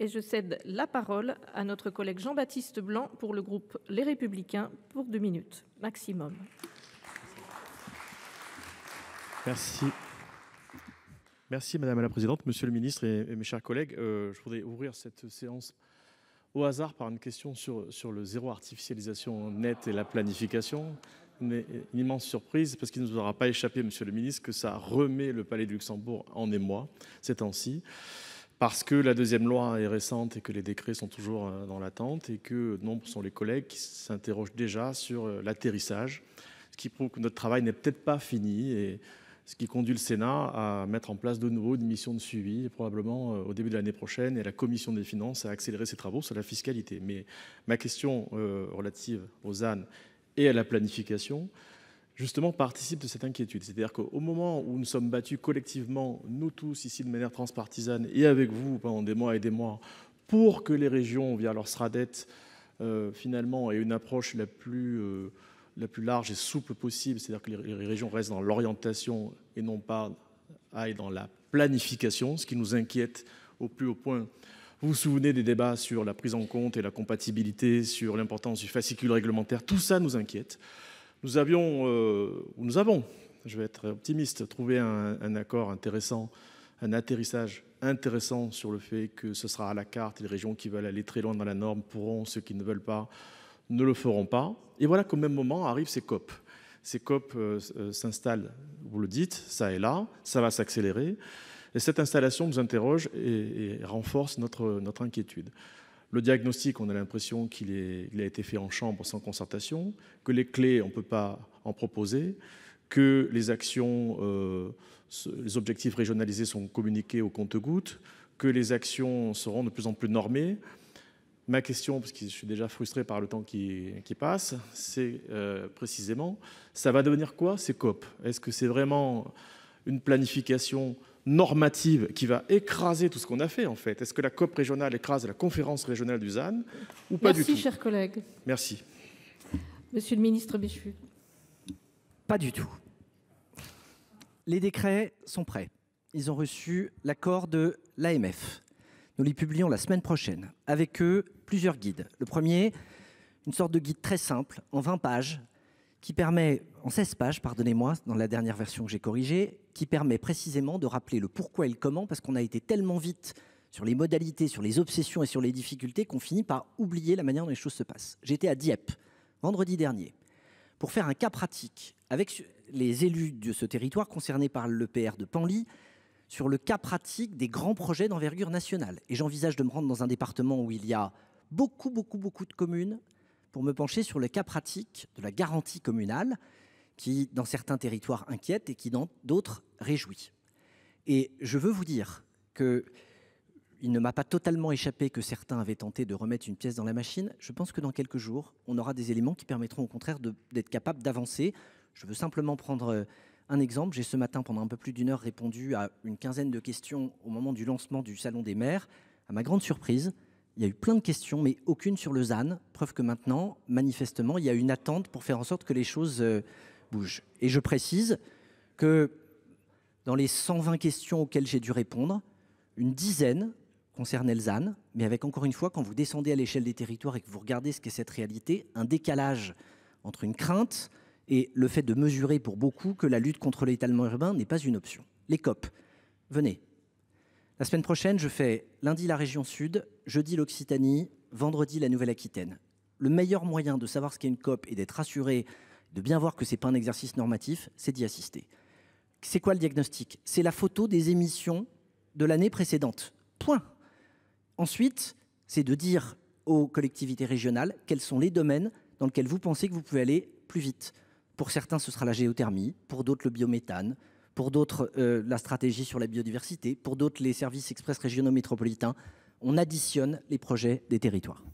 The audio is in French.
Et je cède la parole à notre collègue Jean-Baptiste Blanc pour le groupe Les Républicains pour deux minutes maximum. Merci. Merci Madame la Présidente, Monsieur le Ministre et, mes chers collègues. Euh, je voudrais ouvrir cette séance au hasard par une question sur, sur le zéro artificialisation nette et la planification. Une, une immense surprise, parce qu'il ne nous aura pas échappé, Monsieur le Ministre, que ça remet le Palais de Luxembourg en émoi ces temps-ci parce que la deuxième loi est récente et que les décrets sont toujours euh, dans l'attente et que nombre sont les collègues qui s'interrogent déjà sur euh, l'atterrissage, ce qui prouve que notre travail n'est peut-être pas fini et ce qui conduit le Sénat à mettre en place de nouveau une mission de suivi, probablement euh, au début de l'année prochaine, et la Commission des finances à accélérer ses travaux sur la fiscalité. Mais ma question relative aux ânes et à la planification, justement participe de cette inquiétude. C'est-à-dire qu'au moment où nous sommes battus collectivement, nous tous ici de manière transpartisane et avec vous pendant des mois et des mois, pour que les régions, via leur SRADET, euh, finalement aient une approche la plus, euh, la plus large et souple possible, c'est-à-dire que les, régions restent dans l'orientation et non pas aillent dans la planification, ce qui nous inquiète au plus haut point. Vous vous souvenez des débats sur la prise en compte et la compatibilité, sur l'importance du fascicule réglementaire, tout ça nous inquiète. Nous avions, euh, nous avons, je vais être optimiste, trouvé un, accord intéressant, un atterrissage intéressant sur le fait que ce sera à la carte. Les régions qui veulent aller très loin dans la norme pourront, ceux qui ne veulent pas ne le feront pas. Et voilà qu'au même moment arrivent ces COP. Ces COP euh, euh, s'installent, vous le dites, ça est là, ça va s'accélérer. Et cette installation nous interroge et, et renforce notre, notre inquiétude. Le diagnostic, on a l'impression qu'il a été fait en chambre sans concertation, que les clés, on ne peut pas en proposer, que les actions, euh, les objectifs régionalisés sont communiqués au compte-gouttes, que les actions seront de plus en plus normées. Ma question, parce que je suis déjà frustré par le temps qui, passe, c'est euh, précisément, ça va devenir quoi ces COP Est-ce que c'est vraiment une planification normative qui va écraser tout ce qu'on a fait en fait Est-ce que la COP régionale écrase la conférence régionale du ZAN ou pas Merci, du tout Merci. Monsieur le ministre Béchu. Pas du tout. Les décrets sont prêts. Ils ont reçu l'accord de l'AMF. Nous les publions la semaine prochaine. Avec eux, plusieurs guides. Le premier, une sorte de guide très simple, en 20 pages, qui permet, en 16 pages, pardonnez-moi, dans la dernière version que j'ai corrigée, qui permet précisément de rappeler le pourquoi et le comment, parce qu'on a été tellement vite sur les modalités, sur les obsessions et sur les difficultés qu'on finit par oublier la manière dont les choses se passent. J'étais à Dieppe vendredi dernier pour faire un cas pratique avec les élus de ce territoire concerné par l'EPR de Panly sur le cas pratique des grands projets d'envergure nationale. Et j'envisage de me rendre dans un département où il y a beaucoup, beaucoup, beaucoup de communes pour me pencher sur le cas pratique de la garantie communale, qui, dans certains territoires, inquiète et qui, dans d'autres, réjouit. Et je veux vous dire que il ne m'a pas totalement échappé que certains avaient tenté de remettre une pièce dans la machine. Je pense que dans quelques jours, on aura des éléments qui permettront au contraire d'être capable d'avancer. Je veux simplement prendre euh, un exemple. J'ai ce matin, pendant un peu plus d'une heure, répondu à une quinzaine de questions au moment du lancement du Salon des maires. À ma grande surprise, il y a eu plein de questions, mais aucune sur le ZAN. Preuve que maintenant, manifestement, il y a une attente pour faire en sorte que les choses euh, et je précise que dans les 120 questions auxquelles j'ai dû répondre, une dizaine concernait le mais avec encore une fois, quand vous descendez à l'échelle des territoires et que vous regardez ce qu'est cette réalité, un décalage entre une crainte et le fait de mesurer pour beaucoup que la lutte contre l'étalement urbain n'est pas une option. Les COP, venez. La semaine prochaine, je fais lundi la région sud, jeudi l'Occitanie, vendredi la Nouvelle-Aquitaine. Le meilleur moyen de savoir ce qu'est une COP et d'être rassuré de bien voir que c'est pas un exercice normatif, c'est d'y assister. C'est quoi le diagnostic C'est la photo des émissions de l'année précédente. Point. Ensuite, c'est de dire aux collectivités régionales quels sont les domaines dans lesquels vous pensez que vous pouvez aller plus vite. Pour certains, ce sera la géothermie, pour d'autres, le biométhane, pour d'autres, euh, la stratégie sur la biodiversité, pour d'autres, les services express régionaux métropolitains. On additionne les projets des territoires.